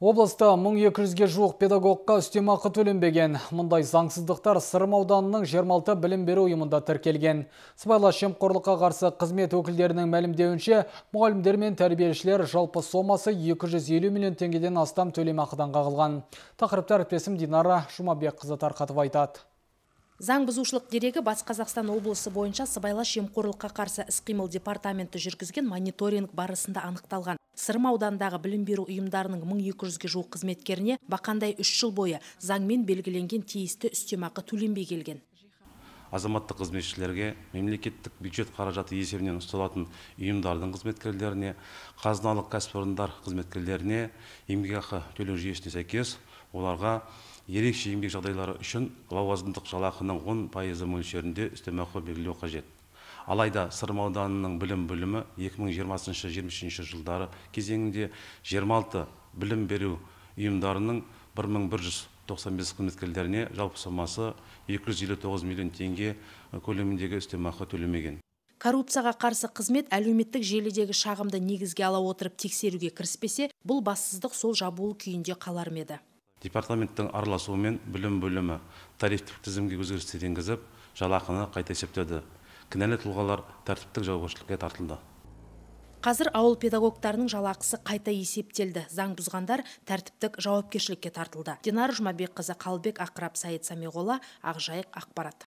Облыста 1200-ге жуық педагогқа үстемақы төленбеген. Мұндай заңсыздықтар Сырым ауданының 26 білім беру ұйымында тіркелген. Сыбайлас жемқорлыққа қарсы қызмет өкілдерінің мәлімдеуінше, мұғалімдер мен тәрбиешілер жалпы сомасы 250 миллион теңгеден астам ақыдан қағылған. Тақырыпты әріптесім Динара Жұмабек қызы тарқатып айтады заң бұзушылық дерегі Бас қазақстан облысы бойынша сыбайлас жемқорлыққа қарсы іс қимыл департаменті жүргізген мониторинг барысында анықталған сырым ауданындағы білім беру ұйымдарының 1200-ге жуық қызметкеріне бақандай үш жыл бойы заңмен белгіленген тиісті үстемақы төленбей келген азаматтық қызметшілерге мемлекеттік бюджет қаражаты есебінен ұсталатын ұйымдардың қызметкерлеріне қазыналық кәсіпорындар қызметкерлеріне еңбекақы төлеу жүйесіне сәйкес оларға ерекше еңбек жағдайлары үшін лауазымдық жалақының он пайызы мөлшерінде үстемақы белгілеу қажет алайда сырым ауданының білім бөлімі 2020-2023 жылдары кезеңінде 26 білім беру ұйымдарының 1100 тоқсан бес қызметкерлеріне жалпы сомасы екі жүз елу тоғыз миллион теңге э, көлеміндегі үстемақы төлемеген коррупцияға қарсы қызмет әлеуметтік желідегі шағымды негізге ала отырып тексеруге кіріспесе бұл бассыздық сол жабуыл күйінде қалар ма еді департаменттің араласуымен білім бөлімі тарифтік тізімге өзгерістер енгізіп жалақыны қайта есептеді кінәлі тұлғалар тәртіптік жауапкершілікке тартылды қазір ауыл педагогтарының жалақысы қайта есептелді заң бұзғандар тәртіптік жауапкершілікке тартылды динара жұмабекқызы қалбек ақырап саид самиғолла ақжайық ақпарат